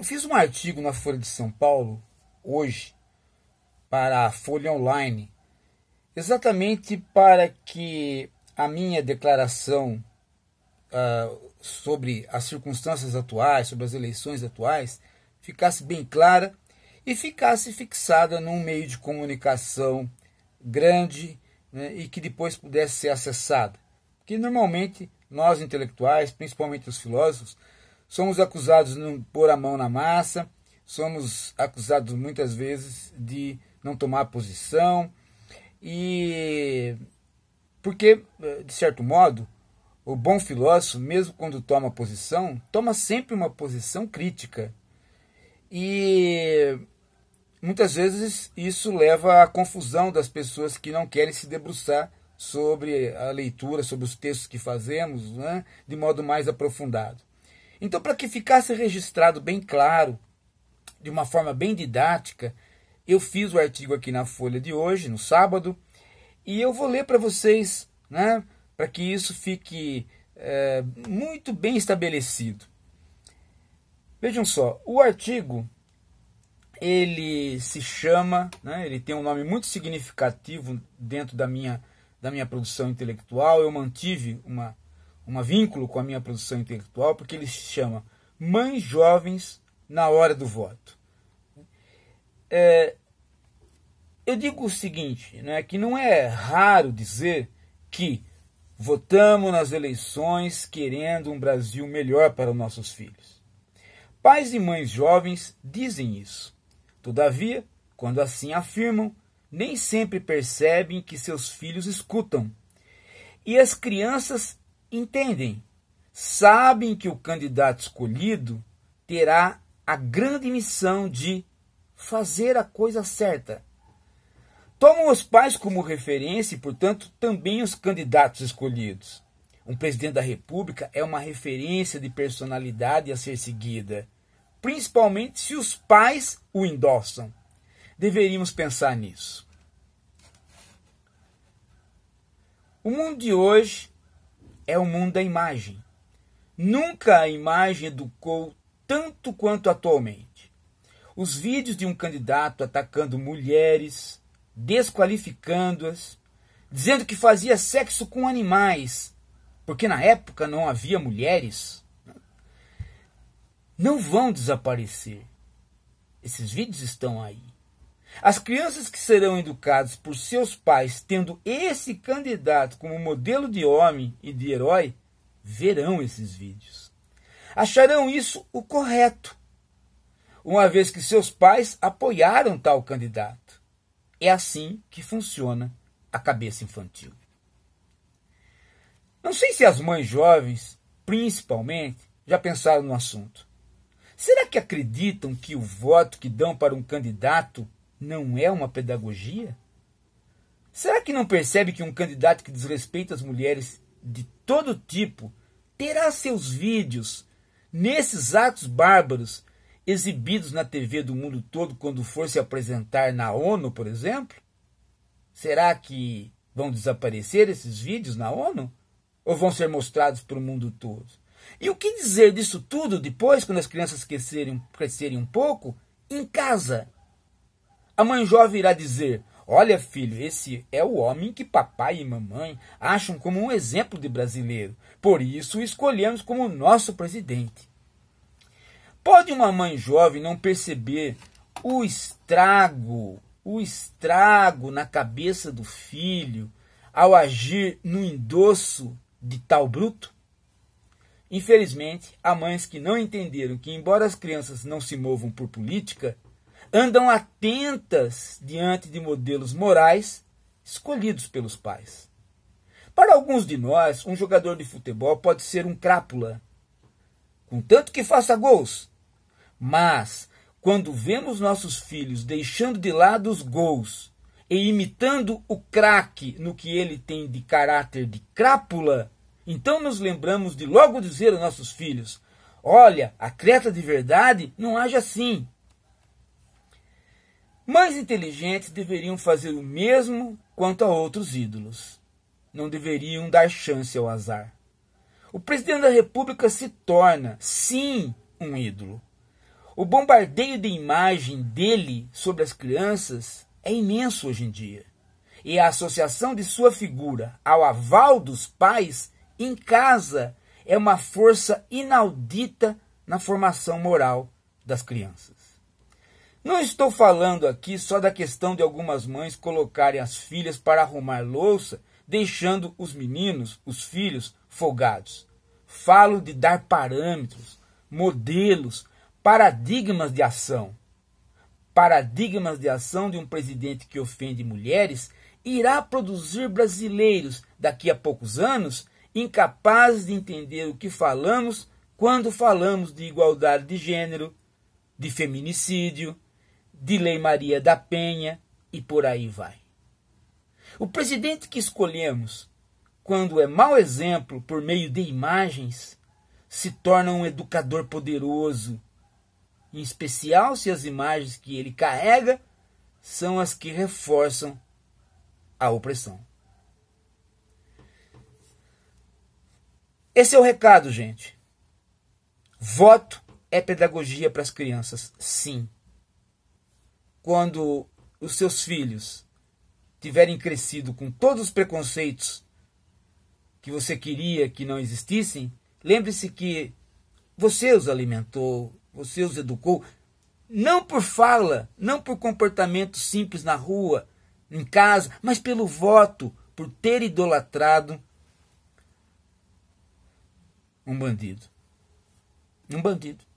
Eu fiz um artigo na Folha de São Paulo hoje para a Folha Online, exatamente para que a minha declaração uh, sobre as circunstâncias atuais, sobre as eleições atuais, ficasse bem clara e ficasse fixada num meio de comunicação grande né, e que depois pudesse ser acessada. Porque normalmente nós intelectuais, principalmente os filósofos, Somos acusados de não pôr a mão na massa, somos acusados muitas vezes de não tomar posição e porque, eh, de certo modo, o bom filósofo, mesmo quando toma posição, toma sempre uma posição crítica. E muitas vezes isso leva à confusão das pessoas que não querem se debruçar sobre a leitura, sobre os textos que fazemos, né, de modo mais aprofundado. Então, para que ficasse registrado bem claro, de uma forma bem didática, eu fiz o artigo aqui na Folha de hoje, no sábado, e eu vou ler para vocês, né, para que isso fique é, muito bem estabelecido. Vejam só, o artigo ele se chama, né, ele tem um nome muito significativo dentro da minha, da minha produção intelectual. Eu mantive uma, um vínculo com a minha produção intelectual, porque ele se chama Mães Jovens na Hora do Voto. É, eu digo o seguinte, né, que não é raro dizer que votamos nas eleições querendo um Brasil melhor para os nossos filhos. Pais e mães jovens dizem isso. Todavia, quando assim afirmam, nem sempre percebem que seus filhos escutam. E as crianças entendem, sabem que o candidato escolhido terá a grande missão de fazer a coisa certa. Tomam os pais como referência e, portanto, também os candidatos escolhidos. Um presidente da República é uma referência de personalidade a ser seguida, principalmente se os pais o endossam. Deveríamos pensar nisso. O mundo de hoje é o mundo da imagem. Nunca a imagem educou tanto quanto atualmente. Os vídeos de um candidato atacando mulheres, desqualificando-as, dizendo que fazia sexo com animais, porque na época não havia mulheres, não vão desaparecer. Esses vídeos estão aí. As crianças que serão educadas por seus pais tendo esse candidato como modelo de homem e de herói verão esses vídeos. Acharão isso o correto, uma vez que seus pais apoiaram tal candidato. É assim que funciona a cabeça infantil. Não sei se as mães jovens, principalmente, já pensaram no assunto. Será que acreditam que o voto que dão para um candidato não é uma pedagogia? Será que não percebe que um candidato que desrespeita as mulheres de todo tipo terá seus vídeos nesses atos bárbaros exibidos na TV do mundo todo quando for se apresentar na ONU, por exemplo? Será que vão desaparecer esses vídeos na ONU? Ou vão ser mostrados para o mundo todo? E o que dizer disso tudo depois, quando as crianças crescerem, crescerem um pouco, em casa? A mãe jovem irá dizer: Olha, filho, esse é o homem que papai e mamãe acham como um exemplo de brasileiro. Por isso o escolhemos como nosso presidente. Pode uma mãe jovem não perceber o estrago, o estrago na cabeça do filho ao agir no endosso de tal bruto? Infelizmente, há mães que não entenderam que, embora as crianças não se movam por política, andam atentas diante de modelos morais escolhidos pelos pais. Para alguns de nós, um jogador de futebol pode ser um crápula, contanto que faça gols. Mas, quando vemos nossos filhos deixando de lado os gols e imitando o craque no que ele tem de caráter de crápula, então nos lembramos de logo dizer aos nossos filhos: Olha, creta de verdade não age assim mais inteligentes deveriam fazer o mesmo quanto a outros ídolos. Não deveriam dar chance ao azar. O presidente da República se torna, sim, um ídolo. O bombardeio de imagem dele sobre as crianças é imenso hoje em dia. E a associação de sua figura ao aval dos pais em casa é uma força inaudita na formação moral das crianças. Não estou falando aqui só da questão de algumas mães colocarem as filhas para arrumar louça, deixando os meninos, os filhos, folgados. Falo de dar parâmetros, modelos, paradigmas de ação. Paradigmas de ação de um presidente que ofende mulheres irá produzir brasileiros daqui a poucos anos incapazes de entender o que falamos quando falamos de igualdade de gênero, de feminicídio, lei Maria da Penha e por aí vai. O presidente que escolhemos, quando é mau exemplo por meio de imagens, se torna um educador poderoso, em especial se as imagens que ele carrega são as que reforçam a opressão. Esse é o recado, gente. Voto é pedagogia para as crianças, sim quando os seus filhos tiverem crescido com todos os preconceitos que você queria que não existissem, lembre-se que você os alimentou, você os educou, não por fala, não por comportamento simples na rua, em casa, mas pelo voto, por ter idolatrado um bandido. Um bandido.